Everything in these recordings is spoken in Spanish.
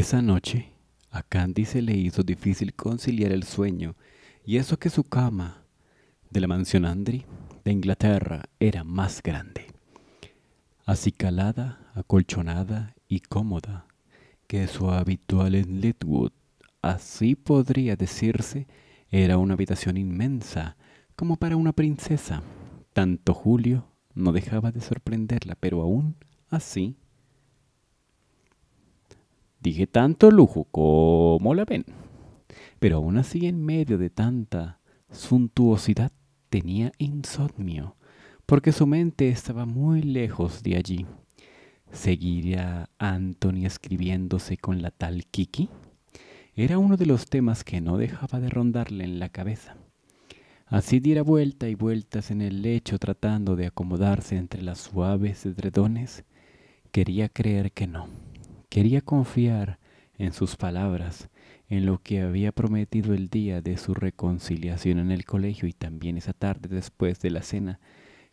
Esa noche, a Candy se le hizo difícil conciliar el sueño, y eso que su cama de la mansión Andry de Inglaterra era más grande. Así calada, acolchonada y cómoda que su habitual en Litwood, así podría decirse, era una habitación inmensa, como para una princesa. Tanto Julio no dejaba de sorprenderla, pero aún así Dije tanto lujo como la ven. Pero aún así, en medio de tanta suntuosidad, tenía insomnio, porque su mente estaba muy lejos de allí. ¿Seguiría Anthony escribiéndose con la tal Kiki? Era uno de los temas que no dejaba de rondarle en la cabeza. Así diera vuelta y vueltas en el lecho tratando de acomodarse entre las suaves edredones, quería creer que no Quería confiar en sus palabras, en lo que había prometido el día de su reconciliación en el colegio y también esa tarde después de la cena,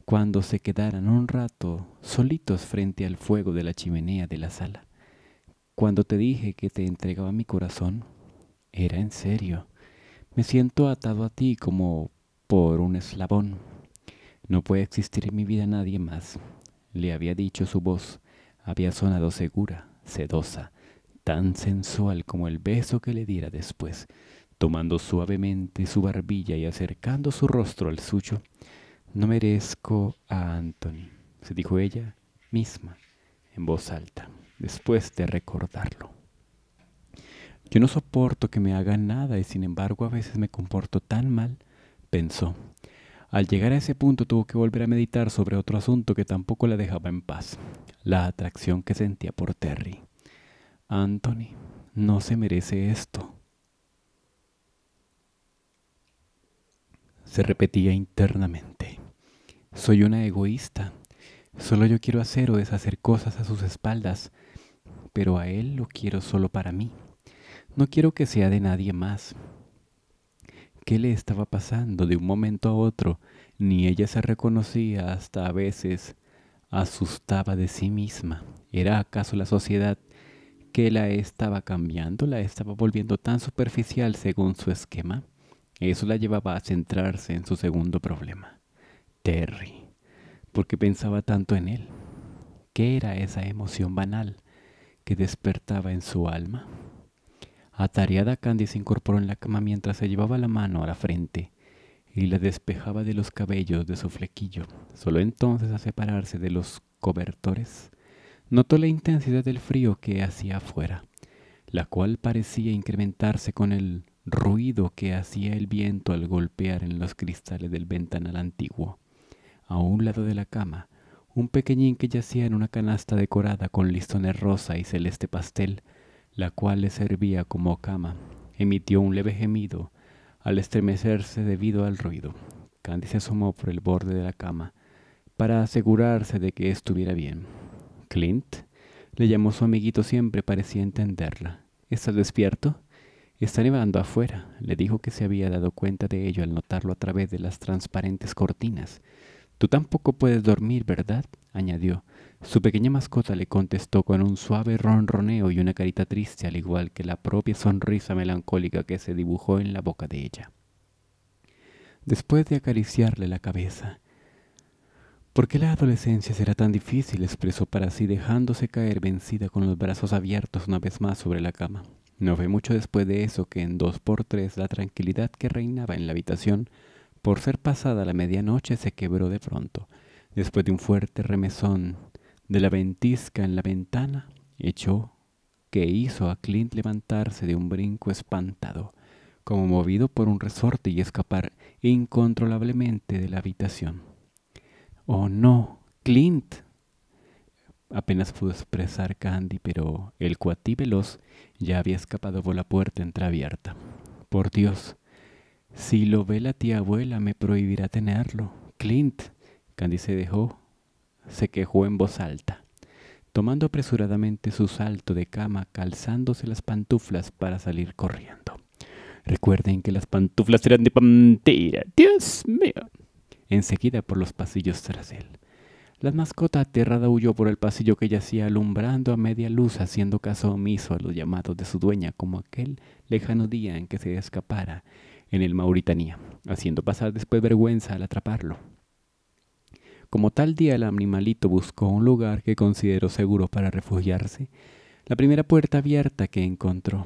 cuando se quedaran un rato solitos frente al fuego de la chimenea de la sala. Cuando te dije que te entregaba mi corazón, era en serio. Me siento atado a ti como por un eslabón. No puede existir en mi vida nadie más. Le había dicho su voz. Había sonado segura, sedosa, tan sensual como el beso que le diera después, tomando suavemente su barbilla y acercando su rostro al suyo. No merezco a Anthony, se dijo ella misma, en voz alta, después de recordarlo. Yo no soporto que me haga nada y sin embargo a veces me comporto tan mal, pensó al llegar a ese punto tuvo que volver a meditar sobre otro asunto que tampoco la dejaba en paz, la atracción que sentía por Terry. Anthony, no se merece esto. Se repetía internamente. Soy una egoísta. Solo yo quiero hacer o deshacer cosas a sus espaldas, pero a él lo quiero solo para mí. No quiero que sea de nadie más. ¿Qué le estaba pasando de un momento a otro ni ella se reconocía hasta a veces asustaba de sí misma. ¿Era acaso la sociedad que la estaba cambiando, la estaba volviendo tan superficial según su esquema? Eso la llevaba a centrarse en su segundo problema, Terry, porque pensaba tanto en él. ¿Qué era esa emoción banal que despertaba en su alma? Atareada, Candy se incorporó en la cama mientras se llevaba la mano a la frente y la despejaba de los cabellos de su flequillo. Solo entonces, a separarse de los cobertores, notó la intensidad del frío que hacía afuera, la cual parecía incrementarse con el ruido que hacía el viento al golpear en los cristales del ventanal antiguo. A un lado de la cama, un pequeñín que yacía en una canasta decorada con listones rosa y celeste pastel, la cual le servía como cama, emitió un leve gemido al estremecerse debido al ruido. Candy se asomó por el borde de la cama para asegurarse de que estuviera bien. Clint le llamó su amiguito siempre parecía entenderla. ¿Estás despierto? Está nevando afuera. Le dijo que se había dado cuenta de ello al notarlo a través de las transparentes cortinas. Tú tampoco puedes dormir, ¿verdad? añadió, su pequeña mascota le contestó con un suave ronroneo y una carita triste, al igual que la propia sonrisa melancólica que se dibujó en la boca de ella. Después de acariciarle la cabeza, ¿por qué la adolescencia será tan difícil? expresó para sí, dejándose caer vencida con los brazos abiertos una vez más sobre la cama. No fue mucho después de eso que en dos por tres la tranquilidad que reinaba en la habitación, por ser pasada la medianoche, se quebró de pronto, después de un fuerte remesón de la ventisca en la ventana echó que hizo a Clint levantarse de un brinco espantado, como movido por un resorte y escapar incontrolablemente de la habitación. Oh no, Clint. Apenas pudo expresar Candy, pero el cuatí veloz ya había escapado por la puerta entreabierta. Por Dios, si lo ve la tía abuela me prohibirá tenerlo. Clint. Candy se dejó se quejó en voz alta. Tomando apresuradamente su salto de cama, calzándose las pantuflas para salir corriendo. Recuerden que las pantuflas eran de pantera. Dios mío. Enseguida por los pasillos tras él. La mascota aterrada huyó por el pasillo que yacía alumbrando a media luz, haciendo caso omiso a los llamados de su dueña, como aquel lejano día en que se escapara en el Mauritania, haciendo pasar después vergüenza al atraparlo. Como tal día el animalito buscó un lugar que consideró seguro para refugiarse, la primera puerta abierta que encontró.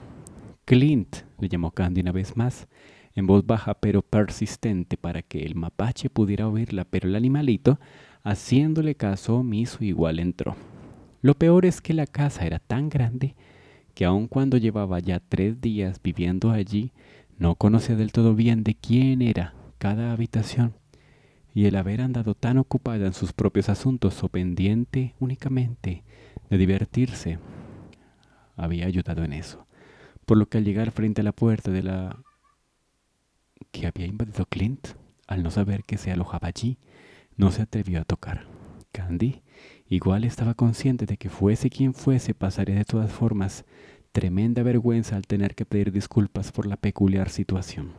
Clint, le llamó Candy una vez más, en voz baja pero persistente para que el mapache pudiera oírla, pero el animalito, haciéndole caso omiso, igual entró. Lo peor es que la casa era tan grande que aun cuando llevaba ya tres días viviendo allí, no conocía del todo bien de quién era cada habitación y el haber andado tan ocupada en sus propios asuntos o pendiente únicamente de divertirse había ayudado en eso, por lo que al llegar frente a la puerta de la que había invadido Clint, al no saber que se alojaba allí, no se atrevió a tocar. Candy igual estaba consciente de que fuese quien fuese pasaría de todas formas tremenda vergüenza al tener que pedir disculpas por la peculiar situación.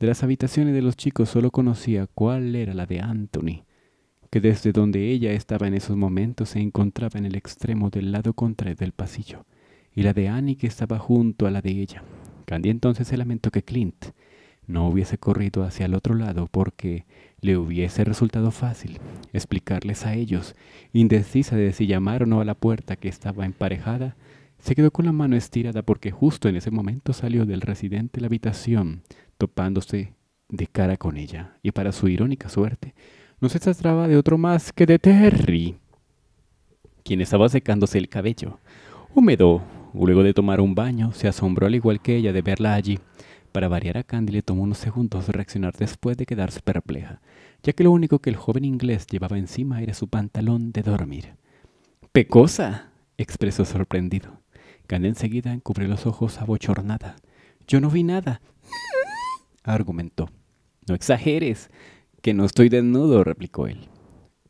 De las habitaciones de los chicos solo conocía cuál era la de Anthony, que desde donde ella estaba en esos momentos se encontraba en el extremo del lado contrario del pasillo, y la de Annie que estaba junto a la de ella. Candy entonces se lamentó que Clint no hubiese corrido hacia el otro lado porque le hubiese resultado fácil explicarles a ellos, indecisa de si llamar o no a la puerta que estaba emparejada, se quedó con la mano estirada porque justo en ese momento salió del residente la habitación topándose de cara con ella, y para su irónica suerte, no se trataba de otro más que de Terry, quien estaba secándose el cabello. Húmedo, luego de tomar un baño, se asombró al igual que ella de verla allí. Para variar a Candy le tomó unos segundos de reaccionar después de quedarse perpleja, ya que lo único que el joven inglés llevaba encima era su pantalón de dormir. ¡Pecosa! expresó sorprendido. Candy enseguida encubrió los ojos abochornada. Yo no vi nada, argumentó. No exageres, que no estoy desnudo, replicó él.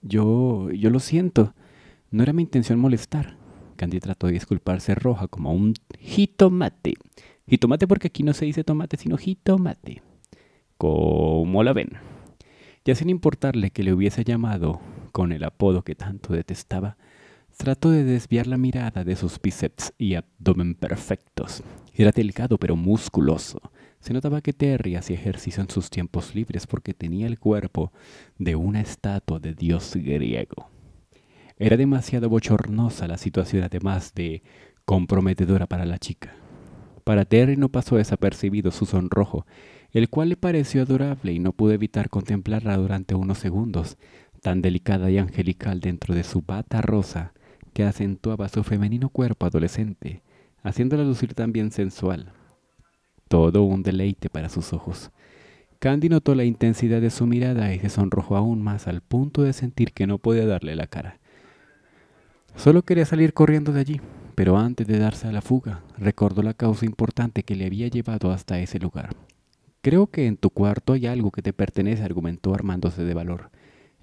Yo, yo lo siento. No era mi intención molestar. Candy trató de disculparse roja como un jitomate. Jitomate porque aquí no se dice tomate, sino jitomate. Como la ven? Ya sin importarle que le hubiese llamado con el apodo que tanto detestaba, trató de desviar la mirada de sus bíceps y abdomen perfectos. Era delgado pero musculoso se notaba que Terry hacía ejercicio en sus tiempos libres porque tenía el cuerpo de una estatua de dios griego. Era demasiado bochornosa la situación además de comprometedora para la chica. Para Terry no pasó desapercibido su sonrojo, el cual le pareció adorable y no pudo evitar contemplarla durante unos segundos, tan delicada y angelical dentro de su bata rosa que acentuaba su femenino cuerpo adolescente, haciéndola lucir también sensual todo un deleite para sus ojos. Candy notó la intensidad de su mirada y se sonrojó aún más al punto de sentir que no podía darle la cara. Solo quería salir corriendo de allí, pero antes de darse a la fuga, recordó la causa importante que le había llevado hasta ese lugar. Creo que en tu cuarto hay algo que te pertenece, argumentó armándose de valor.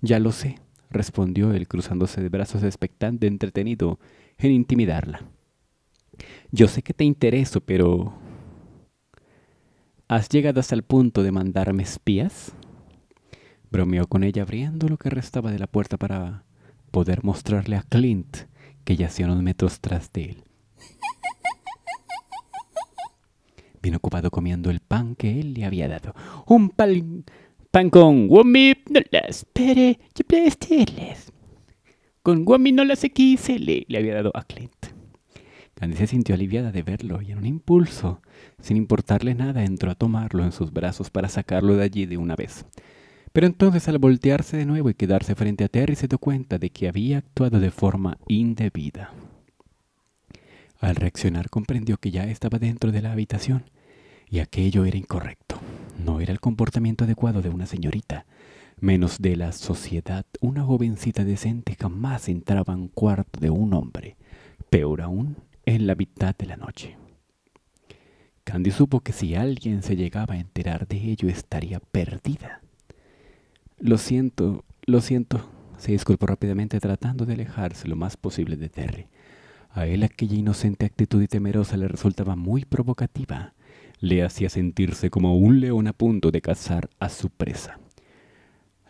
Ya lo sé, respondió él cruzándose de brazos expectante, entretenido en intimidarla. Yo sé que te intereso, pero ¿Has llegado hasta el punto de mandarme espías? Bromeó con ella abriendo lo que restaba de la puerta para poder mostrarle a Clint que yacía unos metros tras de él. Bien ocupado comiendo el pan que él le había dado. Un pan, pan con Wummy! no las pere yo Con Wummy no las XL le había dado a Clint. Candice se sintió aliviada de verlo y en un impulso sin importarle nada, entró a tomarlo en sus brazos para sacarlo de allí de una vez. Pero entonces al voltearse de nuevo y quedarse frente a Terry se dio cuenta de que había actuado de forma indebida. Al reaccionar comprendió que ya estaba dentro de la habitación y aquello era incorrecto. No era el comportamiento adecuado de una señorita, menos de la sociedad. Una jovencita decente jamás entraba en cuarto de un hombre, peor aún en la mitad de la noche. Candy supo que si alguien se llegaba a enterar de ello estaría perdida. Lo siento, lo siento, se disculpó rápidamente tratando de alejarse lo más posible de Terry. A él aquella inocente actitud y temerosa le resultaba muy provocativa. Le hacía sentirse como un león a punto de cazar a su presa.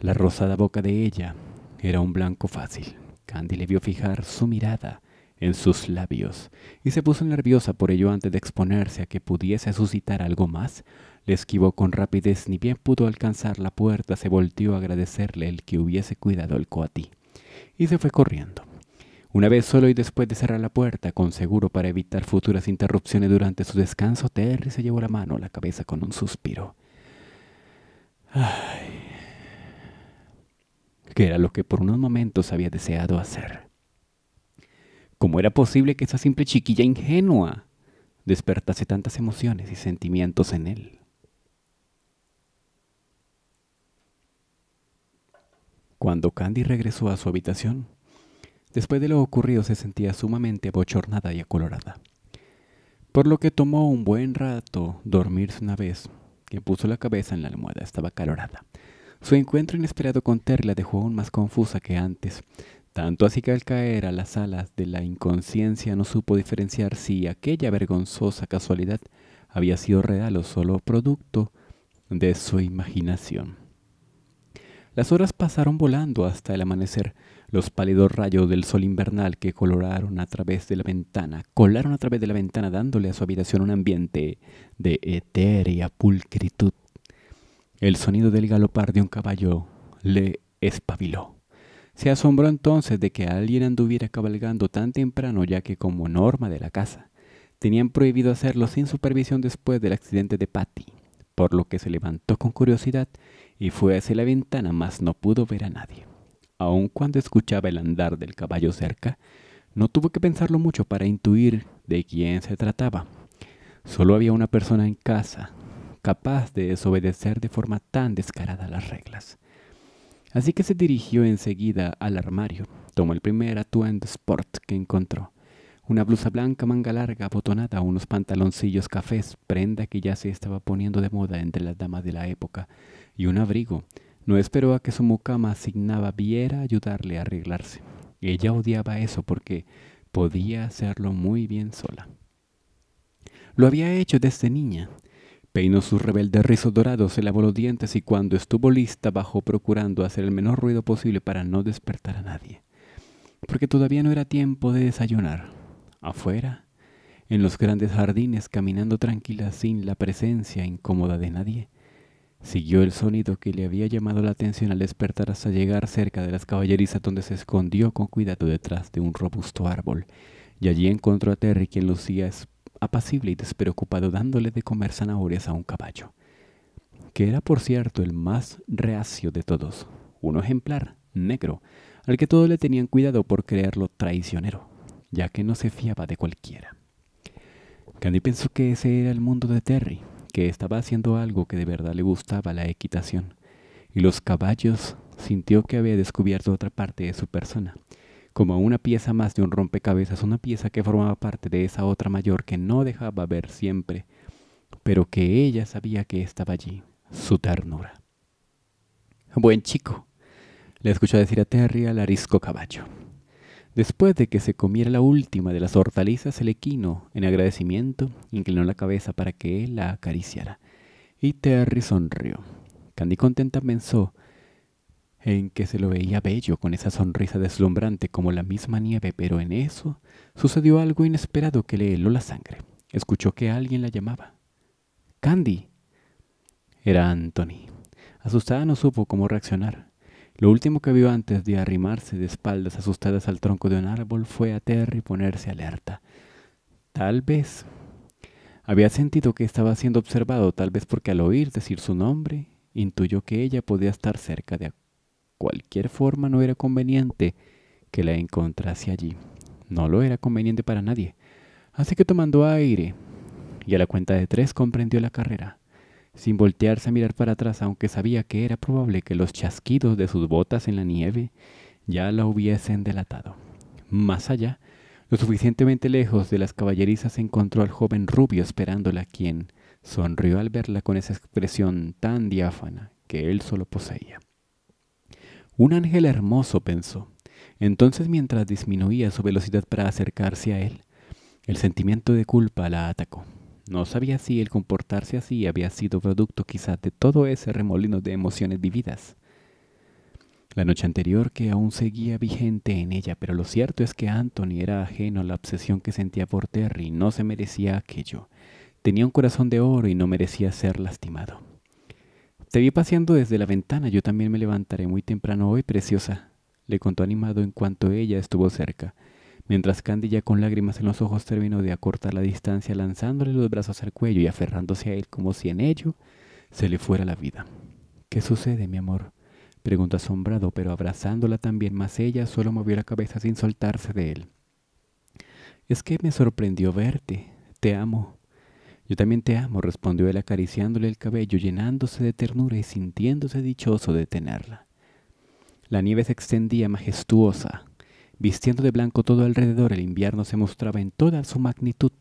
La rosada boca de ella era un blanco fácil. Candy le vio fijar su mirada en sus labios, y se puso nerviosa por ello antes de exponerse a que pudiese suscitar algo más. Le esquivó con rapidez, ni bien pudo alcanzar la puerta, se volvió a agradecerle el que hubiese cuidado el coati y se fue corriendo. Una vez solo y después de cerrar la puerta, con seguro para evitar futuras interrupciones durante su descanso, Terry se llevó la mano a la cabeza con un suspiro. Ay, que era lo que por unos momentos había deseado hacer. ¿Cómo era posible que esa simple chiquilla ingenua despertase tantas emociones y sentimientos en él? Cuando Candy regresó a su habitación, después de lo ocurrido se sentía sumamente bochornada y acolorada, por lo que tomó un buen rato dormirse una vez que puso la cabeza en la almohada. Estaba calorada. Su encuentro inesperado con Terry la dejó aún más confusa que antes, tanto así que al caer a las alas de la inconsciencia no supo diferenciar si aquella vergonzosa casualidad había sido real o solo producto de su imaginación. Las horas pasaron volando hasta el amanecer. Los pálidos rayos del sol invernal que coloraron a través de la ventana, colaron a través de la ventana dándole a su habitación un ambiente de etérea pulcritud. El sonido del galopar de un caballo le espabiló. Se asombró entonces de que alguien anduviera cabalgando tan temprano ya que como norma de la casa, tenían prohibido hacerlo sin supervisión después del accidente de Patty, por lo que se levantó con curiosidad y fue hacia la ventana, mas no pudo ver a nadie. Aun cuando escuchaba el andar del caballo cerca, no tuvo que pensarlo mucho para intuir de quién se trataba. Solo había una persona en casa, capaz de desobedecer de forma tan descarada las reglas. Así que se dirigió enseguida al armario. Tomó el primer atuendo sport que encontró. Una blusa blanca, manga larga, abotonada, unos pantaloncillos cafés, prenda que ya se estaba poniendo de moda entre las damas de la época, y un abrigo. No esperó a que su mucama asignaba viera ayudarle a arreglarse. Ella odiaba eso porque podía hacerlo muy bien sola. Lo había hecho desde niña. Peinó sus rebeldes rizos dorados, se lavó los dientes y cuando estuvo lista bajó procurando hacer el menor ruido posible para no despertar a nadie. Porque todavía no era tiempo de desayunar. Afuera, en los grandes jardines, caminando tranquila sin la presencia incómoda de nadie, siguió el sonido que le había llamado la atención al despertar hasta llegar cerca de las caballerizas donde se escondió con cuidado detrás de un robusto árbol. Y allí encontró a Terry quien lucía apacible y despreocupado dándole de comer zanahorias a un caballo, que era por cierto el más reacio de todos, un ejemplar, negro, al que todos le tenían cuidado por creerlo traicionero, ya que no se fiaba de cualquiera. Candy pensó que ese era el mundo de Terry, que estaba haciendo algo que de verdad le gustaba la equitación, y los caballos sintió que había descubierto otra parte de su persona, como una pieza más de un rompecabezas, una pieza que formaba parte de esa otra mayor que no dejaba ver siempre, pero que ella sabía que estaba allí, su ternura. Buen chico, le escuchó decir a Terry al arisco caballo. Después de que se comiera la última de las hortalizas, el equino, en agradecimiento, inclinó la cabeza para que él la acariciara. Y Terry sonrió. Candy contenta pensó en que se lo veía bello con esa sonrisa deslumbrante como la misma nieve, pero en eso sucedió algo inesperado que le heló la sangre. Escuchó que alguien la llamaba. Candy. Era Anthony. Asustada no supo cómo reaccionar. Lo último que vio antes de arrimarse de espaldas asustadas al tronco de un árbol fue a y ponerse alerta. Tal vez había sentido que estaba siendo observado, tal vez porque al oír decir su nombre, intuyó que ella podía estar cerca de cualquier forma no era conveniente que la encontrase allí. No lo era conveniente para nadie. Así que tomando aire y a la cuenta de tres comprendió la carrera, sin voltearse a mirar para atrás, aunque sabía que era probable que los chasquidos de sus botas en la nieve ya la hubiesen delatado. Más allá, lo suficientemente lejos de las caballerizas encontró al joven rubio esperándola, quien sonrió al verla con esa expresión tan diáfana que él solo poseía. Un ángel hermoso, pensó. Entonces mientras disminuía su velocidad para acercarse a él, el sentimiento de culpa la atacó. No sabía si el comportarse así había sido producto quizás de todo ese remolino de emociones vividas. La noche anterior que aún seguía vigente en ella, pero lo cierto es que Anthony era ajeno a la obsesión que sentía por Terry y no se merecía aquello. Tenía un corazón de oro y no merecía ser lastimado. Te vi paseando desde la ventana, yo también me levantaré muy temprano hoy, preciosa, le contó animado en cuanto ella estuvo cerca, mientras Candy ya con lágrimas en los ojos terminó de acortar la distancia lanzándole los brazos al cuello y aferrándose a él como si en ello se le fuera la vida. ¿Qué sucede, mi amor? preguntó asombrado, pero abrazándola también más ella solo movió la cabeza sin soltarse de él. Es que me sorprendió verte, te amo, yo también te amo, respondió él acariciándole el cabello, llenándose de ternura y sintiéndose dichoso de tenerla. La nieve se extendía majestuosa. Vistiendo de blanco todo alrededor, el invierno se mostraba en toda su magnitud,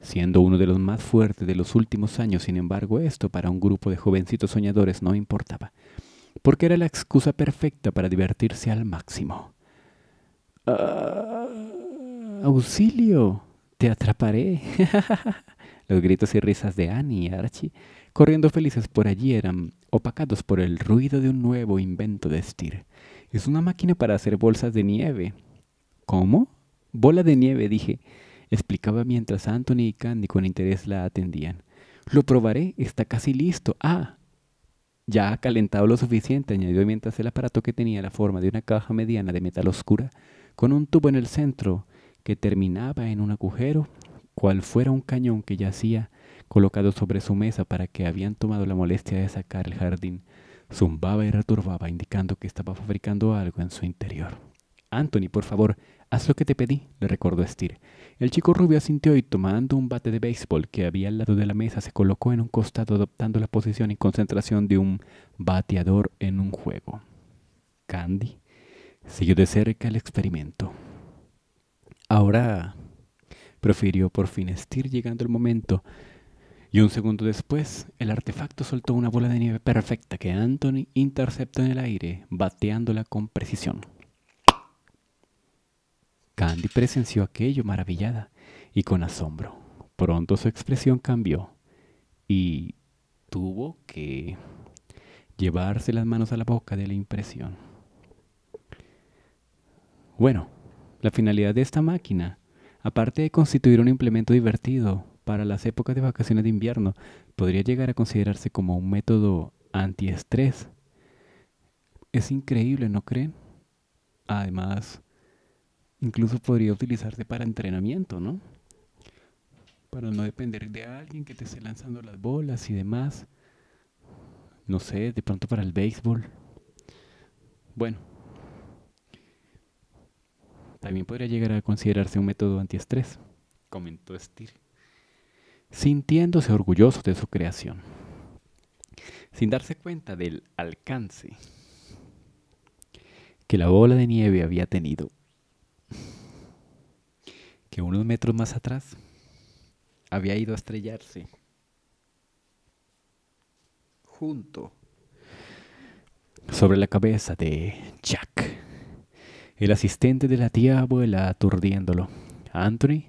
siendo uno de los más fuertes de los últimos años. Sin embargo, esto para un grupo de jovencitos soñadores no importaba, porque era la excusa perfecta para divertirse al máximo. Ah, ¡Auxilio! ¡Te atraparé! Los gritos y risas de Annie y Archie, corriendo felices por allí, eran opacados por el ruido de un nuevo invento de Stir. Es una máquina para hacer bolsas de nieve. ¿Cómo? Bola de nieve, dije, explicaba mientras Anthony y Candy con interés la atendían. Lo probaré, está casi listo. Ah, ya ha calentado lo suficiente, añadió mientras el aparato que tenía la forma de una caja mediana de metal oscura, con un tubo en el centro que terminaba en un agujero, cual fuera un cañón que yacía colocado sobre su mesa para que habían tomado la molestia de sacar el jardín, zumbaba y returbaba, indicando que estaba fabricando algo en su interior. Anthony, por favor, haz lo que te pedí, le recordó Stir. El chico rubio asintió y tomando un bate de béisbol que había al lado de la mesa se colocó en un costado adoptando la posición y concentración de un bateador en un juego. Candy siguió de cerca el experimento. Ahora profirió por fin Estir llegando el momento. Y un segundo después, el artefacto soltó una bola de nieve perfecta que Anthony interceptó en el aire, bateándola con precisión. Candy presenció aquello maravillada y con asombro. Pronto su expresión cambió y tuvo que llevarse las manos a la boca de la impresión. Bueno, la finalidad de esta máquina Aparte de constituir un implemento divertido para las épocas de vacaciones de invierno, podría llegar a considerarse como un método antiestrés. Es increíble, ¿no creen? Además, incluso podría utilizarse para entrenamiento, ¿no? Para no depender de alguien que te esté lanzando las bolas y demás. No sé, de pronto para el béisbol. Bueno, también podría llegar a considerarse un método antiestrés, comentó Steele, sintiéndose orgulloso de su creación, sin darse cuenta del alcance que la bola de nieve había tenido, que unos metros más atrás había ido a estrellarse junto sobre la cabeza de Jack el asistente de la tía abuela aturdiéndolo. Anthony,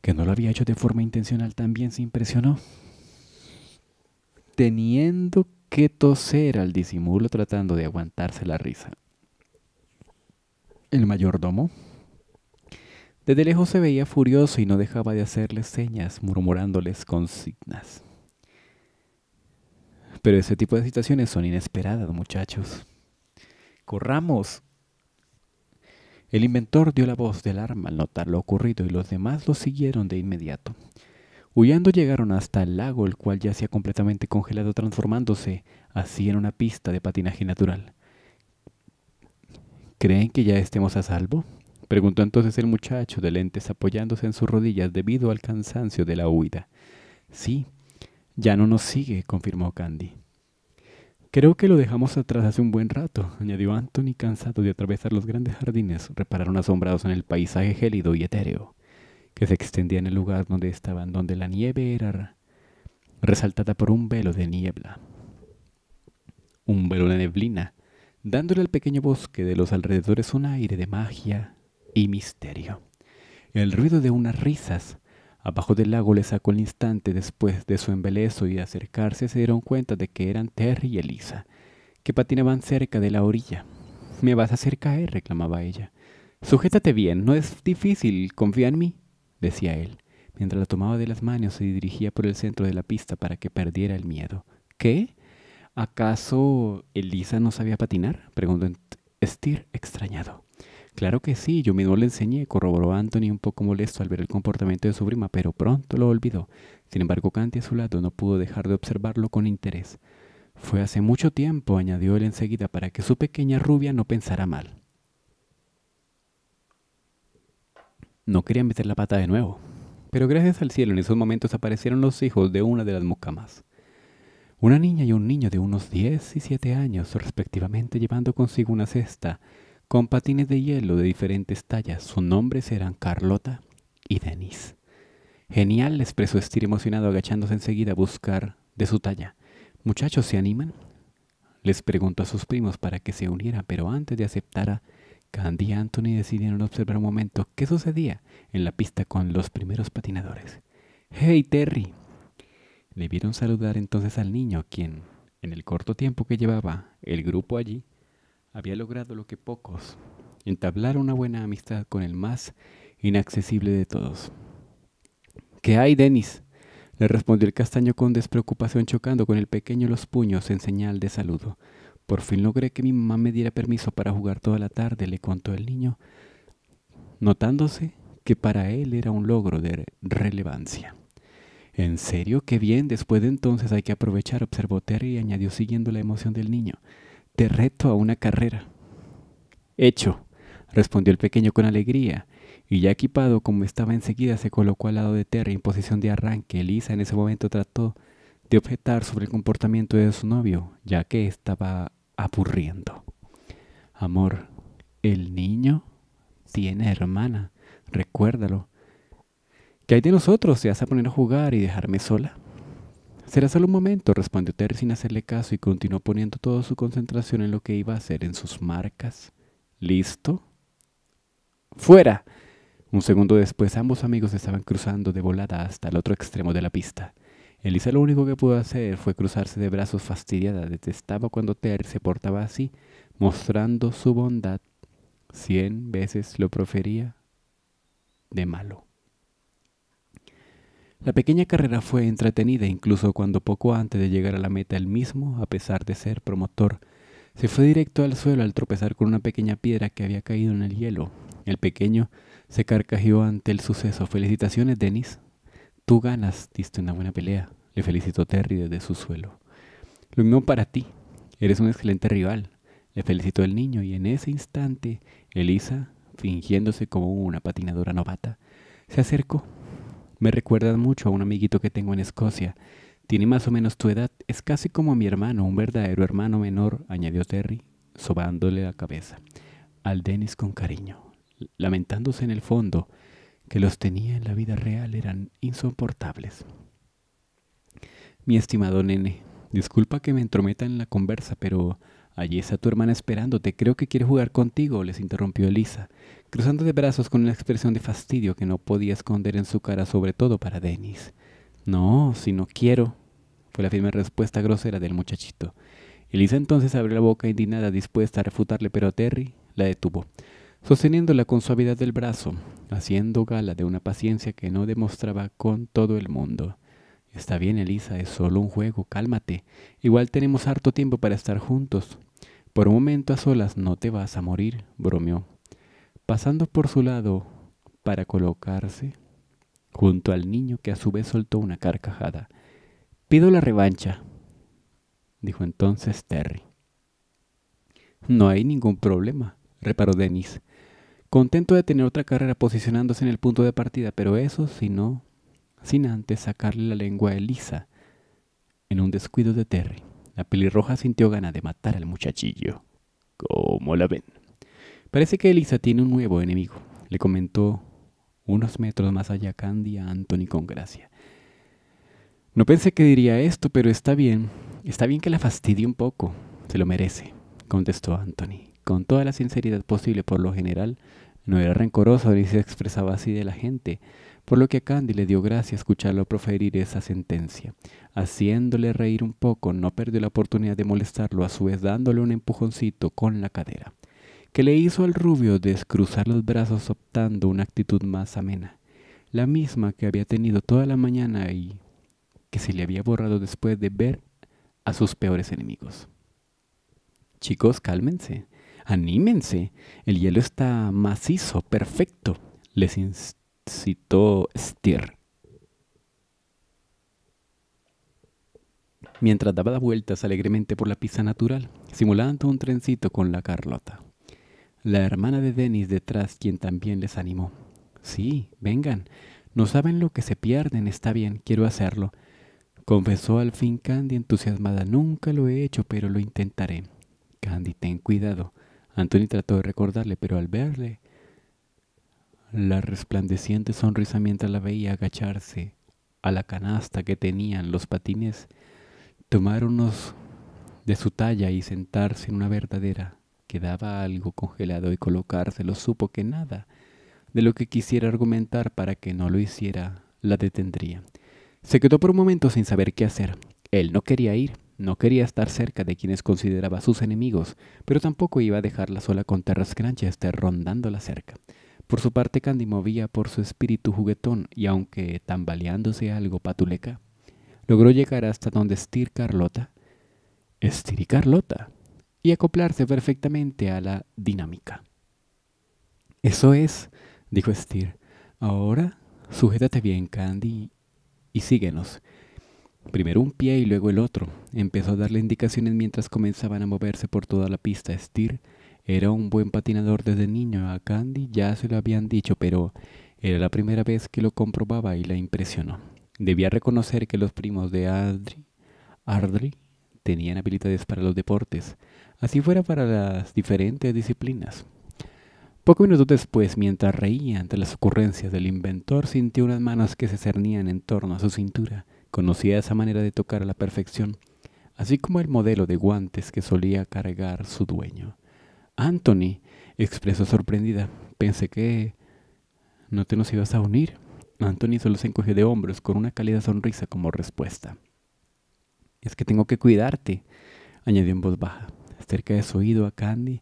que no lo había hecho de forma intencional, también se impresionó. Teniendo que toser al disimulo tratando de aguantarse la risa. El mayordomo. Desde lejos se veía furioso y no dejaba de hacerles señas, murmurándoles consignas. Pero ese tipo de situaciones son inesperadas, muchachos. Corramos. El inventor dio la voz de alarma al notar lo ocurrido y los demás lo siguieron de inmediato. Huyendo llegaron hasta el lago, el cual ya se ha completamente congelado transformándose así en una pista de patinaje natural. ¿Creen que ya estemos a salvo? Preguntó entonces el muchacho de lentes apoyándose en sus rodillas debido al cansancio de la huida. Sí, ya no nos sigue, confirmó Candy. Creo que lo dejamos atrás hace un buen rato, añadió Anthony, cansado de atravesar los grandes jardines, repararon asombrados en el paisaje gélido y etéreo que se extendía en el lugar donde estaban, donde la nieve era resaltada por un velo de niebla, un velo de neblina, dándole al pequeño bosque de los alrededores un aire de magia y misterio. El ruido de unas risas Abajo del lago le sacó el instante después de su embelezo y de acercarse se dieron cuenta de que eran Terry y Elisa, que patinaban cerca de la orilla. Me vas a hacer caer, reclamaba ella. Sujétate bien, no es difícil, confía en mí, decía él, mientras la tomaba de las manos se dirigía por el centro de la pista para que perdiera el miedo. ¿Qué? ¿Acaso Elisa no sabía patinar? preguntó Estir extrañado. Claro que sí, yo mismo le enseñé, corroboró Anthony un poco molesto al ver el comportamiento de su prima, pero pronto lo olvidó. Sin embargo, Canti a su lado no pudo dejar de observarlo con interés. Fue hace mucho tiempo, añadió él enseguida, para que su pequeña rubia no pensara mal. No querían meter la pata de nuevo, pero gracias al cielo en esos momentos aparecieron los hijos de una de las mucamas. Una niña y un niño de unos 10 y 7 años, respectivamente, llevando consigo una cesta con patines de hielo de diferentes tallas. Sus nombres eran Carlota y Denise. Genial, les expresó estir emocionado, agachándose enseguida a buscar de su talla. Muchachos, ¿se animan? Les preguntó a sus primos para que se unieran, pero antes de aceptar Candy y Anthony decidieron observar un momento qué sucedía en la pista con los primeros patinadores. ¡Hey, Terry! Le vieron saludar entonces al niño, quien, en el corto tiempo que llevaba el grupo allí, había logrado lo que pocos, entablar una buena amistad con el más inaccesible de todos. ¿Qué hay, Denis? le respondió el castaño con despreocupación chocando con el pequeño los puños en señal de saludo. Por fin logré que mi mamá me diera permiso para jugar toda la tarde, le contó el niño, notándose que para él era un logro de relevancia. ¿En serio? Qué bien, después de entonces hay que aprovechar, observó Terry y añadió siguiendo la emoción del niño. Te reto a una carrera. Hecho, respondió el pequeño con alegría, y ya equipado como estaba enseguida se colocó al lado de Terra en posición de arranque. Elisa en ese momento trató de objetar sobre el comportamiento de su novio, ya que estaba aburriendo. Amor, el niño tiene hermana, recuérdalo. ¿Qué hay de nosotros? ¿Se vas a poner a jugar y dejarme sola? Será solo un momento, respondió Terry sin hacerle caso y continuó poniendo toda su concentración en lo que iba a hacer en sus marcas. ¿Listo? ¡Fuera! Un segundo después ambos amigos estaban cruzando de volada hasta el otro extremo de la pista. Elisa lo único que pudo hacer fue cruzarse de brazos fastidiada. Detestaba cuando Terry se portaba así, mostrando su bondad. Cien veces lo profería de malo. La pequeña carrera fue entretenida incluso cuando poco antes de llegar a la meta el mismo, a pesar de ser promotor, se fue directo al suelo al tropezar con una pequeña piedra que había caído en el hielo. El pequeño se carcajeó ante el suceso. Felicitaciones, Denis. Tú ganas, diste una buena pelea. Le felicitó Terry desde su suelo. Lo mismo para ti. Eres un excelente rival. Le felicitó el niño y en ese instante Elisa, fingiéndose como una patinadora novata, se acercó me recuerdas mucho a un amiguito que tengo en Escocia. Tiene más o menos tu edad, es casi como mi hermano, un verdadero hermano menor, añadió Terry, sobándole la cabeza al Dennis con cariño, lamentándose en el fondo que los tenía en la vida real eran insoportables. Mi estimado nene, disculpa que me entrometa en la conversa, pero allí está tu hermana esperándote, creo que quiere jugar contigo, les interrumpió Elisa, cruzando de brazos con una expresión de fastidio que no podía esconder en su cara, sobre todo para Denis. No, si no quiero, fue la firme respuesta grosera del muchachito. Elisa entonces abrió la boca indignada, dispuesta a refutarle, pero Terry la detuvo, sosteniéndola con suavidad del brazo, haciendo gala de una paciencia que no demostraba con todo el mundo. Está bien, Elisa, es solo un juego, cálmate. Igual tenemos harto tiempo para estar juntos. Por un momento a solas no te vas a morir, bromeó, pasando por su lado para colocarse junto al niño que a su vez soltó una carcajada. Pido la revancha, dijo entonces Terry. No hay ningún problema, reparó Dennis, contento de tener otra carrera posicionándose en el punto de partida, pero eso si no, sin antes sacarle la lengua a Elisa. En un descuido de Terry, la pelirroja sintió gana de matar al muchachillo. ¿Cómo la ven? Parece que Elisa tiene un nuevo enemigo, le comentó unos metros más allá Candy a Anthony con gracia. No pensé que diría esto, pero está bien. Está bien que la fastidie un poco. Se lo merece, contestó Anthony, con toda la sinceridad posible por lo general. No era rencoroso ni se expresaba así de la gente, por lo que a Candy le dio gracia escucharlo proferir esa sentencia. Haciéndole reír un poco, no perdió la oportunidad de molestarlo, a su vez dándole un empujoncito con la cadera que le hizo al rubio descruzar los brazos optando una actitud más amena, la misma que había tenido toda la mañana y que se le había borrado después de ver a sus peores enemigos. Chicos, cálmense, anímense, el hielo está macizo, perfecto, les incitó Stier. mientras daba vueltas alegremente por la pista natural, simulando un trencito con la Carlota la hermana de Denis detrás, quien también les animó. Sí, vengan. No saben lo que se pierden, está bien, quiero hacerlo. Confesó al fin Candy entusiasmada. Nunca lo he hecho, pero lo intentaré. Candy, ten cuidado. Anthony trató de recordarle, pero al verle la resplandeciente sonrisa mientras la veía agacharse a la canasta que tenían los patines, tomar unos de su talla y sentarse en una verdadera Quedaba algo congelado y colocárselo supo que nada de lo que quisiera argumentar para que no lo hiciera la detendría. Se quedó por un momento sin saber qué hacer. Él no quería ir, no quería estar cerca de quienes consideraba sus enemigos, pero tampoco iba a dejarla sola con Terras rondando rondándola cerca. Por su parte, Candy movía por su espíritu juguetón y aunque tambaleándose algo patuleca, logró llegar hasta donde Stir Carlota. Estir y Carlota? y acoplarse perfectamente a la dinámica. Eso es, dijo Steer. Ahora, sujétate bien, Candy, y síguenos. Primero un pie y luego el otro. Empezó a darle indicaciones mientras comenzaban a moverse por toda la pista. Steer era un buen patinador desde niño. A Candy ya se lo habían dicho, pero era la primera vez que lo comprobaba y la impresionó. Debía reconocer que los primos de Adri, tenían habilidades para los deportes. Así fuera para las diferentes disciplinas. Pocos minutos después, mientras reía ante las ocurrencias del inventor, sintió unas manos que se cernían en torno a su cintura. Conocía esa manera de tocar a la perfección, así como el modelo de guantes que solía cargar su dueño. Anthony, expresó sorprendida, pensé que no te nos ibas a unir. Anthony solo se encogió de hombros con una cálida sonrisa como respuesta. Es que tengo que cuidarte, añadió en voz baja cerca de su oído a Candy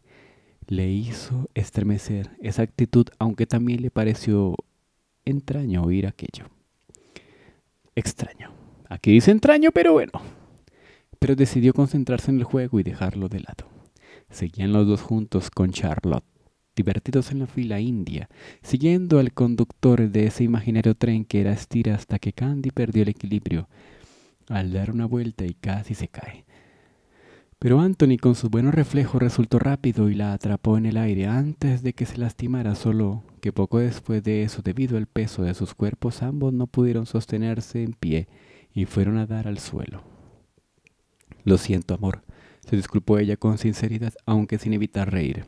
le hizo estremecer esa actitud, aunque también le pareció entraño oír aquello. Extraño. Aquí dice entraño, pero bueno. Pero decidió concentrarse en el juego y dejarlo de lado. Seguían los dos juntos con Charlotte, divertidos en la fila india, siguiendo al conductor de ese imaginario tren que era estira hasta que Candy perdió el equilibrio al dar una vuelta y casi se cae. Pero Anthony con sus buenos reflejos resultó rápido y la atrapó en el aire antes de que se lastimara, solo que poco después de eso, debido al peso de sus cuerpos, ambos no pudieron sostenerse en pie y fueron a dar al suelo. Lo siento, amor, se disculpó ella con sinceridad, aunque sin evitar reír.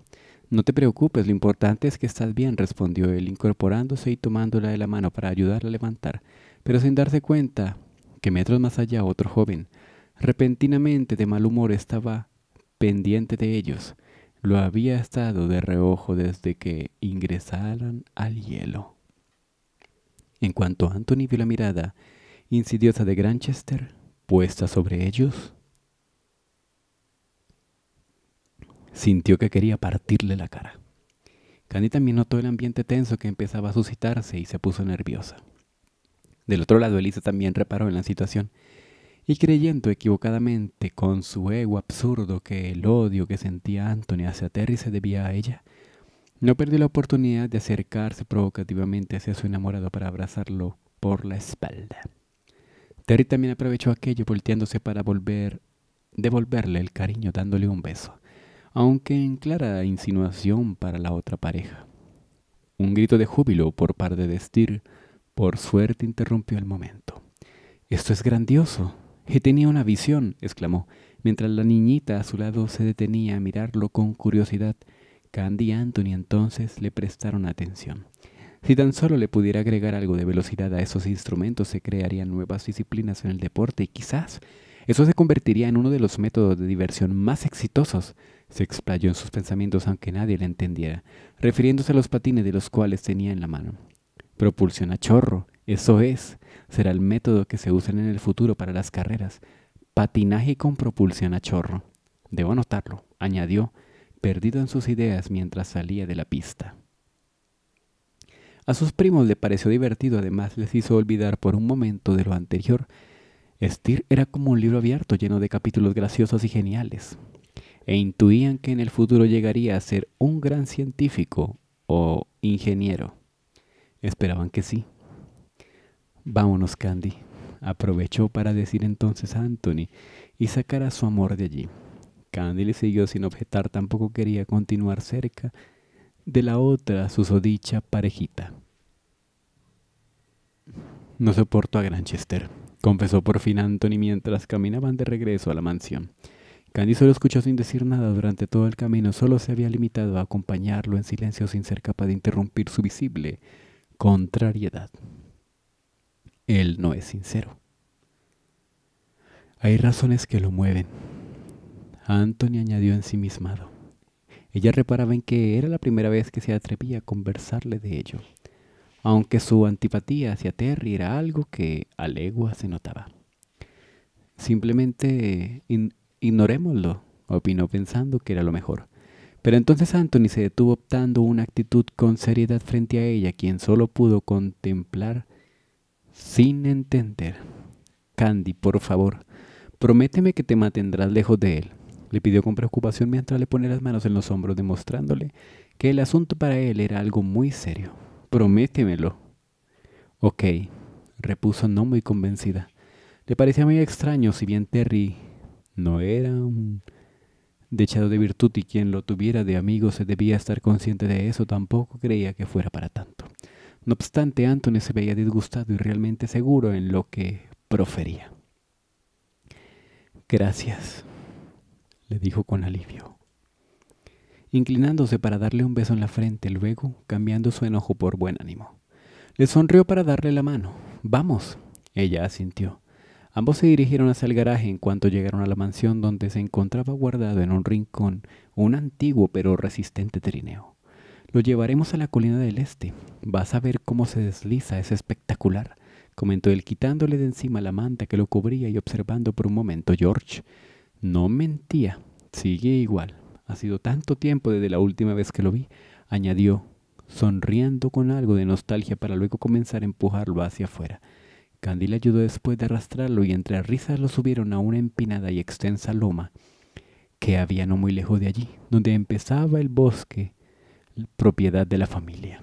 No te preocupes, lo importante es que estás bien, respondió él, incorporándose y tomándola de la mano para ayudarla a levantar, pero sin darse cuenta que metros más allá otro joven, Repentinamente de mal humor estaba pendiente de ellos. Lo había estado de reojo desde que ingresaran al hielo. En cuanto Anthony vio la mirada insidiosa de Granchester puesta sobre ellos, sintió que quería partirle la cara. Candy también notó el ambiente tenso que empezaba a suscitarse y se puso nerviosa. Del otro lado, Elisa también reparó en la situación y creyendo equivocadamente con su ego absurdo que el odio que sentía Anthony hacia Terry se debía a ella, no perdió la oportunidad de acercarse provocativamente hacia su enamorado para abrazarlo por la espalda. Terry también aprovechó aquello volteándose para volver devolverle el cariño dándole un beso, aunque en clara insinuación para la otra pareja. Un grito de júbilo por parte de vestir por suerte interrumpió el momento. Esto es grandioso, He tenía una visión, exclamó, mientras la niñita a su lado se detenía a mirarlo con curiosidad. Candy y Anthony entonces le prestaron atención. Si tan solo le pudiera agregar algo de velocidad a esos instrumentos, se crearían nuevas disciplinas en el deporte y quizás eso se convertiría en uno de los métodos de diversión más exitosos. Se explayó en sus pensamientos aunque nadie le entendiera, refiriéndose a los patines de los cuales tenía en la mano. Propulsión a chorro, eso es será el método que se usen en el futuro para las carreras. Patinaje con propulsión a chorro. Debo anotarlo, añadió, perdido en sus ideas mientras salía de la pista. A sus primos le pareció divertido, además les hizo olvidar por un momento de lo anterior. Steer era como un libro abierto lleno de capítulos graciosos y geniales, e intuían que en el futuro llegaría a ser un gran científico o ingeniero. Esperaban que sí, Vámonos, Candy, aprovechó para decir entonces a Anthony y sacar a su amor de allí. Candy le siguió sin objetar, tampoco quería continuar cerca de la otra susodicha parejita. No soporto a Granchester, confesó por fin Anthony mientras caminaban de regreso a la mansión. Candy solo escuchó sin decir nada durante todo el camino, solo se había limitado a acompañarlo en silencio sin ser capaz de interrumpir su visible contrariedad. Él no es sincero. Hay razones que lo mueven. Anthony añadió ensimismado. Ella reparaba en que era la primera vez que se atrevía a conversarle de ello, aunque su antipatía hacia Terry era algo que a legua se notaba. Simplemente ignorémoslo, opinó pensando que era lo mejor. Pero entonces Anthony se detuvo optando una actitud con seriedad frente a ella, quien solo pudo contemplar sin entender. Candy, por favor, prométeme que te mantendrás lejos de él, le pidió con preocupación mientras le ponía las manos en los hombros, demostrándole que el asunto para él era algo muy serio. Prométemelo. Ok, repuso no muy convencida. Le parecía muy extraño, si bien Terry no era un dechado de virtud y quien lo tuviera de amigo se debía estar consciente de eso, tampoco creía que fuera para tanto. No obstante, Anthony se veía disgustado y realmente seguro en lo que profería. Gracias, le dijo con alivio. Inclinándose para darle un beso en la frente, luego cambiando su enojo por buen ánimo. Le sonrió para darle la mano. Vamos, ella asintió. Ambos se dirigieron hacia el garaje en cuanto llegaron a la mansión donde se encontraba guardado en un rincón un antiguo pero resistente trineo. Lo llevaremos a la colina del este. Vas a ver cómo se desliza, es espectacular, comentó él quitándole de encima la manta que lo cubría y observando por un momento George. No mentía, sigue igual. Ha sido tanto tiempo desde la última vez que lo vi, añadió, sonriendo con algo de nostalgia para luego comenzar a empujarlo hacia afuera. Candy le ayudó después de arrastrarlo y entre risas lo subieron a una empinada y extensa loma que había no muy lejos de allí, donde empezaba el bosque propiedad de la familia.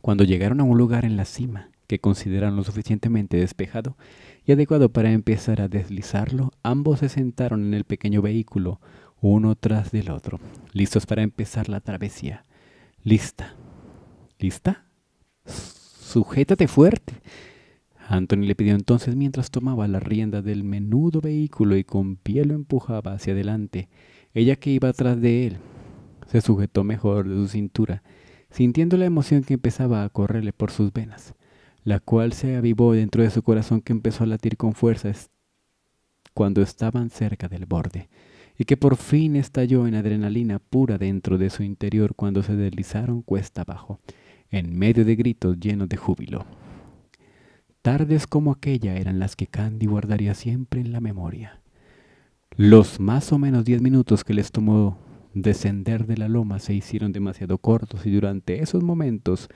Cuando llegaron a un lugar en la cima que consideraron lo suficientemente despejado y adecuado para empezar a deslizarlo, ambos se sentaron en el pequeño vehículo, uno tras del otro, listos para empezar la travesía. Lista. ¿Lista? Sujétate fuerte. Anthony le pidió entonces mientras tomaba la rienda del menudo vehículo y con pie lo empujaba hacia adelante, ella que iba atrás de él, se sujetó mejor de su cintura, sintiendo la emoción que empezaba a correrle por sus venas, la cual se avivó dentro de su corazón que empezó a latir con fuerza cuando estaban cerca del borde, y que por fin estalló en adrenalina pura dentro de su interior cuando se deslizaron cuesta abajo, en medio de gritos llenos de júbilo. Tardes como aquella eran las que Candy guardaría siempre en la memoria. Los más o menos diez minutos que les tomó descender de la loma se hicieron demasiado cortos y durante esos momentos,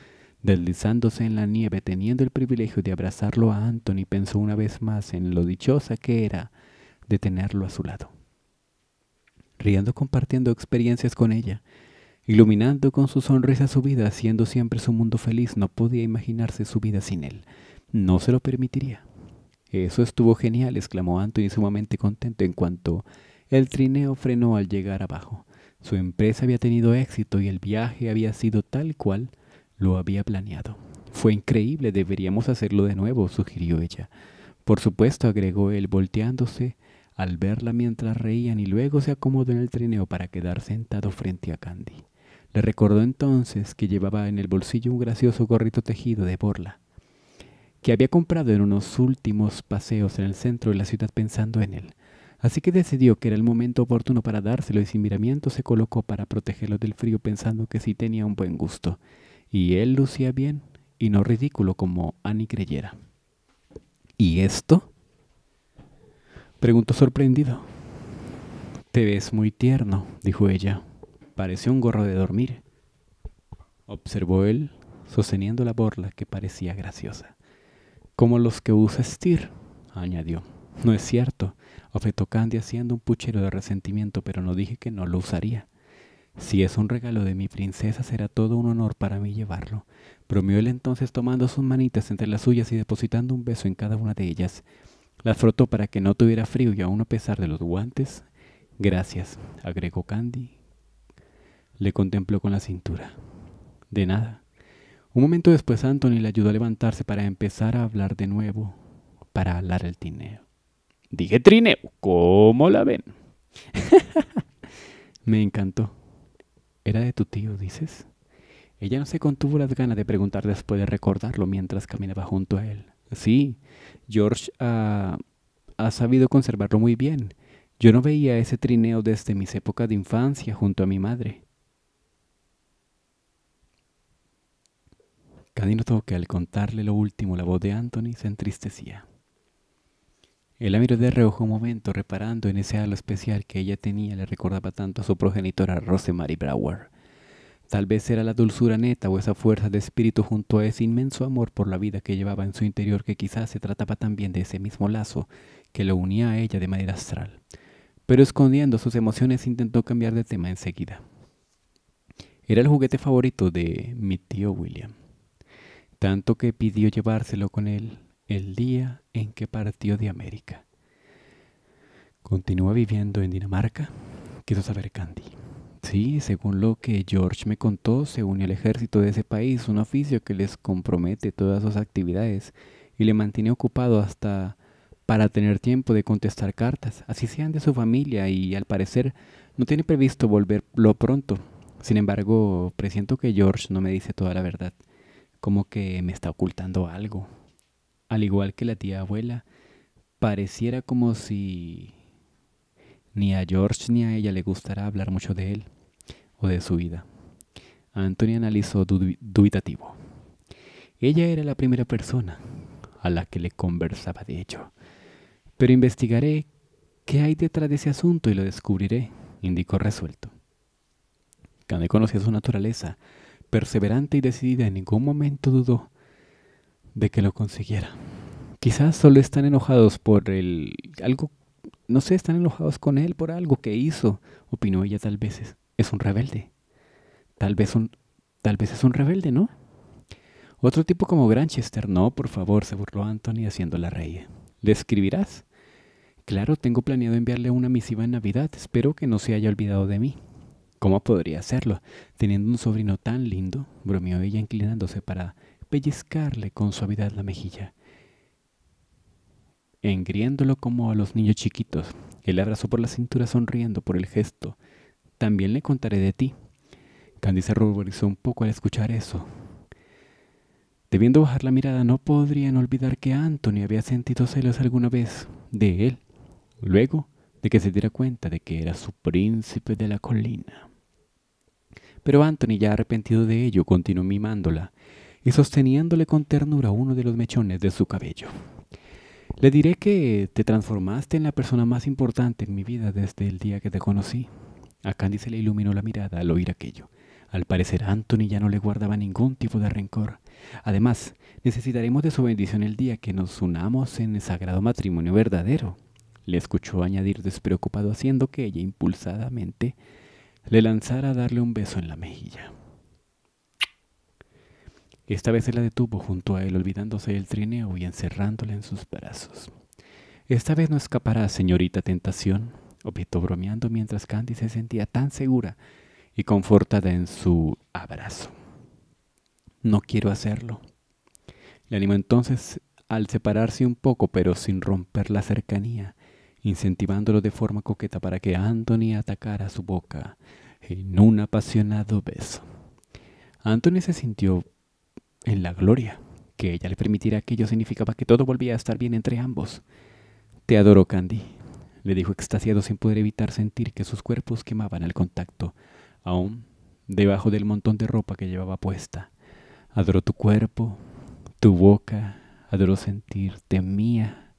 deslizándose en la nieve, teniendo el privilegio de abrazarlo a Anthony, pensó una vez más en lo dichosa que era de tenerlo a su lado. Riendo compartiendo experiencias con ella, iluminando con su sonrisa su vida, haciendo siempre su mundo feliz, no podía imaginarse su vida sin él. No se lo permitiría. Eso estuvo genial, exclamó Anthony sumamente contento en cuanto el trineo frenó al llegar abajo. Su empresa había tenido éxito y el viaje había sido tal cual lo había planeado. Fue increíble, deberíamos hacerlo de nuevo, sugirió ella. Por supuesto, agregó él, volteándose al verla mientras reían y luego se acomodó en el trineo para quedar sentado frente a Candy. Le recordó entonces que llevaba en el bolsillo un gracioso gorrito tejido de borla, que había comprado en unos últimos paseos en el centro de la ciudad pensando en él. Así que decidió que era el momento oportuno para dárselo y sin miramiento se colocó para protegerlo del frío pensando que sí tenía un buen gusto. Y él lucía bien y no ridículo como Annie creyera. ¿Y esto? Preguntó sorprendido. Te ves muy tierno, dijo ella. Parece un gorro de dormir. Observó él, sosteniendo la borla que parecía graciosa. Como los que usa Stir, añadió. No es cierto. Ofetó Candy haciendo un puchero de resentimiento, pero no dije que no lo usaría. Si es un regalo de mi princesa, será todo un honor para mí llevarlo. Bromeó él entonces tomando sus manitas entre las suyas y depositando un beso en cada una de ellas. Las frotó para que no tuviera frío y aún a pesar de los guantes. Gracias, agregó Candy. Le contempló con la cintura. De nada. Un momento después Anthony le ayudó a levantarse para empezar a hablar de nuevo, para hablar el tineo. Dije trineo, ¿cómo la ven? Me encantó. Era de tu tío, dices. Ella no se contuvo las ganas de preguntar después de recordarlo mientras caminaba junto a él. Sí, George ha sabido conservarlo muy bien. Yo no veía ese trineo desde mis épocas de infancia junto a mi madre. Cady notó que al contarle lo último la voz de Anthony se entristecía. El amigo de reojo un momento, reparando en ese halo especial que ella tenía le recordaba tanto a su progenitora Rosemary Brower. Tal vez era la dulzura neta o esa fuerza de espíritu junto a ese inmenso amor por la vida que llevaba en su interior que quizás se trataba también de ese mismo lazo que lo unía a ella de manera astral. Pero escondiendo sus emociones intentó cambiar de tema enseguida. Era el juguete favorito de mi tío William, tanto que pidió llevárselo con él el día en qué partió de América. Continúa viviendo en Dinamarca, quiso saber Candy. Sí, según lo que George me contó, se une al ejército de ese país, un oficio que les compromete todas sus actividades y le mantiene ocupado hasta para tener tiempo de contestar cartas, así sean de su familia y al parecer no tiene previsto volverlo pronto. Sin embargo, presiento que George no me dice toda la verdad, como que me está ocultando algo al igual que la tía abuela, pareciera como si ni a George ni a ella le gustara hablar mucho de él o de su vida. Anthony analizó dubitativo. Ella era la primera persona a la que le conversaba de ello. Pero investigaré qué hay detrás de ese asunto y lo descubriré, indicó resuelto. Candy conocía su naturaleza, perseverante y decidida, en ningún momento dudó de que lo consiguiera. Quizás solo están enojados por el algo, no sé, están enojados con él por algo que hizo, opinó ella tal vez es, un rebelde. Tal vez un tal vez es un rebelde, ¿no? Otro tipo como Granchester, no, por favor, se burló Anthony la reír. ¿Le escribirás? Claro, tengo planeado enviarle una misiva en Navidad. Espero que no se haya olvidado de mí. ¿Cómo podría hacerlo? Teniendo un sobrino tan lindo, bromeó ella inclinándose para pellizcarle con suavidad la mejilla, engriéndolo como a los niños chiquitos. Él abrazó por la cintura sonriendo por el gesto. También le contaré de ti. Candice ruborizó un poco al escuchar eso. Debiendo bajar la mirada, no podrían olvidar que Anthony había sentido celos alguna vez de él, luego de que se diera cuenta de que era su príncipe de la colina. Pero Anthony, ya arrepentido de ello, continuó mimándola y sosteniéndole con ternura uno de los mechones de su cabello. Le diré que te transformaste en la persona más importante en mi vida desde el día que te conocí. A Candy se le iluminó la mirada al oír aquello. Al parecer Anthony ya no le guardaba ningún tipo de rencor. Además, necesitaremos de su bendición el día que nos unamos en el sagrado matrimonio verdadero. Le escuchó añadir despreocupado haciendo que ella impulsadamente le lanzara a darle un beso en la mejilla esta vez se la detuvo junto a él, olvidándose del trineo y encerrándola en sus brazos. Esta vez no escapará, señorita Tentación, objetó bromeando mientras Candy se sentía tan segura y confortada en su abrazo. No quiero hacerlo. Le animó entonces al separarse un poco, pero sin romper la cercanía, incentivándolo de forma coqueta para que Anthony atacara su boca en un apasionado beso. Anthony se sintió en la gloria, que ella le permitiera aquello significaba que todo volvía a estar bien entre ambos. Te adoro, Candy, le dijo extasiado sin poder evitar sentir que sus cuerpos quemaban al contacto, aún debajo del montón de ropa que llevaba puesta. Adoro tu cuerpo, tu boca, adoro sentirte mía.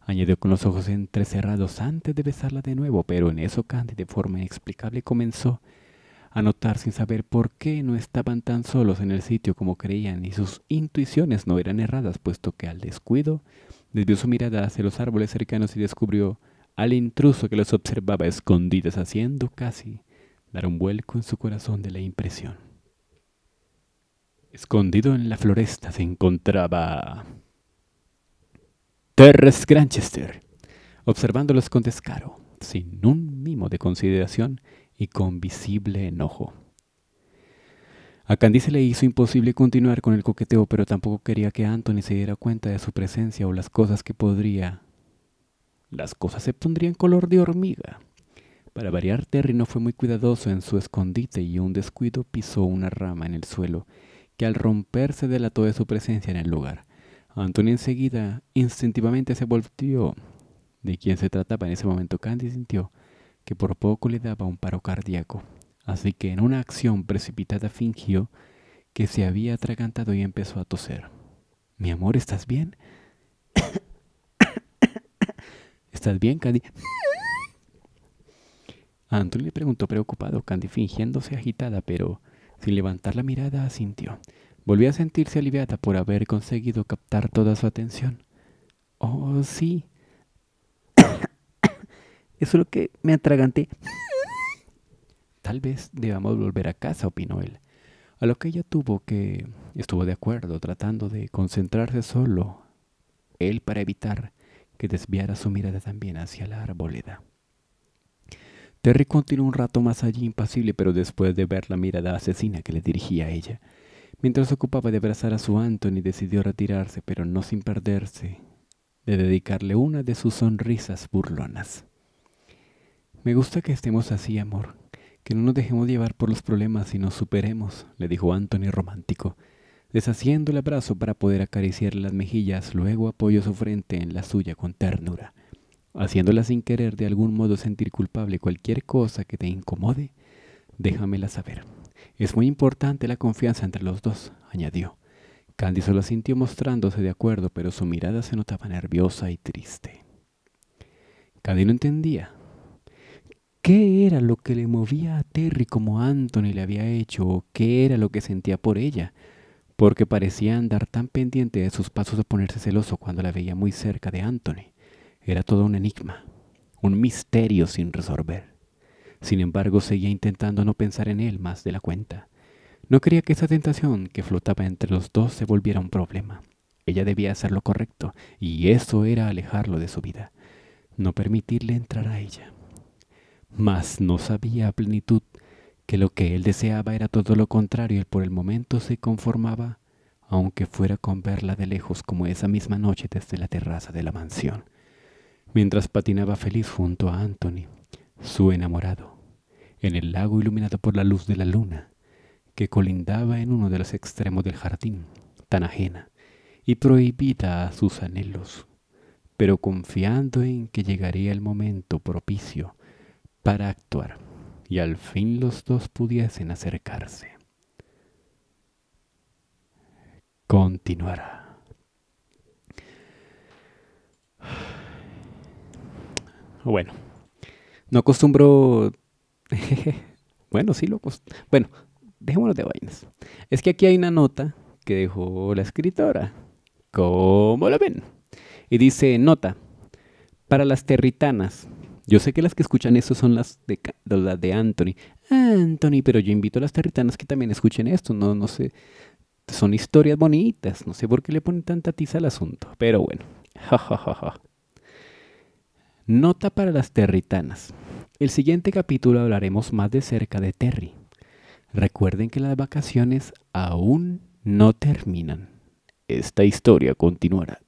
Añadió con los ojos entrecerrados antes de besarla de nuevo, pero en eso Candy de forma inexplicable comenzó anotar sin saber por qué no estaban tan solos en el sitio como creían y sus intuiciones no eran erradas, puesto que al descuido desvió su mirada hacia los árboles cercanos y descubrió al intruso que los observaba escondidas haciendo casi dar un vuelco en su corazón de la impresión. Escondido en la floresta se encontraba Terres Granchester, observándolos con descaro, sin un mimo de consideración y con visible enojo. A Candice le hizo imposible continuar con el coqueteo, pero tampoco quería que Anthony se diera cuenta de su presencia o las cosas que podría. Las cosas se pondrían color de hormiga. Para variar, Terry no fue muy cuidadoso en su escondite y un descuido pisó una rama en el suelo, que al romperse delató de su presencia en el lugar. Anthony enseguida instintivamente se volvió. De quién se trataba en ese momento, Candy sintió que por poco le daba un paro cardíaco, así que en una acción precipitada fingió que se había atragantado y empezó a toser. Mi amor, ¿estás bien? ¿Estás bien, Candy? Anthony le preguntó preocupado, Candy fingiéndose agitada, pero sin levantar la mirada asintió. Volvió a sentirse aliviada por haber conseguido captar toda su atención. Oh, sí, eso es lo que me atraganté. Tal vez debamos volver a casa, opinó él. A lo que ella tuvo que estuvo de acuerdo, tratando de concentrarse solo él para evitar que desviara su mirada también hacia la arboleda. Terry continuó un rato más allí impasible, pero después de ver la mirada asesina que le dirigía a ella, mientras ocupaba de abrazar a su Anthony, decidió retirarse, pero no sin perderse de dedicarle una de sus sonrisas burlonas. Me gusta que estemos así, amor, que no nos dejemos llevar por los problemas y nos superemos, le dijo Anthony romántico, deshaciendo el abrazo para poder acariciar las mejillas, luego apoyó su frente en la suya con ternura, haciéndola sin querer de algún modo sentir culpable cualquier cosa que te incomode, déjamela saber. Es muy importante la confianza entre los dos, añadió. Candy solo sintió mostrándose de acuerdo, pero su mirada se notaba nerviosa y triste. Candy no entendía, ¿Qué era lo que le movía a Terry como Anthony le había hecho o qué era lo que sentía por ella? Porque parecía andar tan pendiente de sus pasos de ponerse celoso cuando la veía muy cerca de Anthony. Era todo un enigma, un misterio sin resolver. Sin embargo, seguía intentando no pensar en él más de la cuenta. No quería que esa tentación que flotaba entre los dos se volviera un problema. Ella debía hacer lo correcto, y eso era alejarlo de su vida, no permitirle entrar a ella mas no sabía a plenitud que lo que él deseaba era todo lo contrario y por el momento se conformaba, aunque fuera con verla de lejos como esa misma noche desde la terraza de la mansión, mientras patinaba feliz junto a Anthony, su enamorado, en el lago iluminado por la luz de la luna, que colindaba en uno de los extremos del jardín, tan ajena y prohibida a sus anhelos, pero confiando en que llegaría el momento propicio, para actuar, y al fin los dos pudiesen acercarse. Continuará. Bueno, no acostumbro... bueno, sí lo acostumbro... Bueno, dejémonos de vainas. Es que aquí hay una nota que dejó la escritora. ¿Cómo la ven? Y dice, nota, para las territanas, yo sé que las que escuchan esto son las de, de Anthony. Anthony, pero yo invito a las territanas que también escuchen esto. No, no sé. Son historias bonitas. No sé por qué le ponen tanta tiza al asunto. Pero bueno. Nota para las territanas. El siguiente capítulo hablaremos más de cerca de Terry. Recuerden que las vacaciones aún no terminan. Esta historia continuará.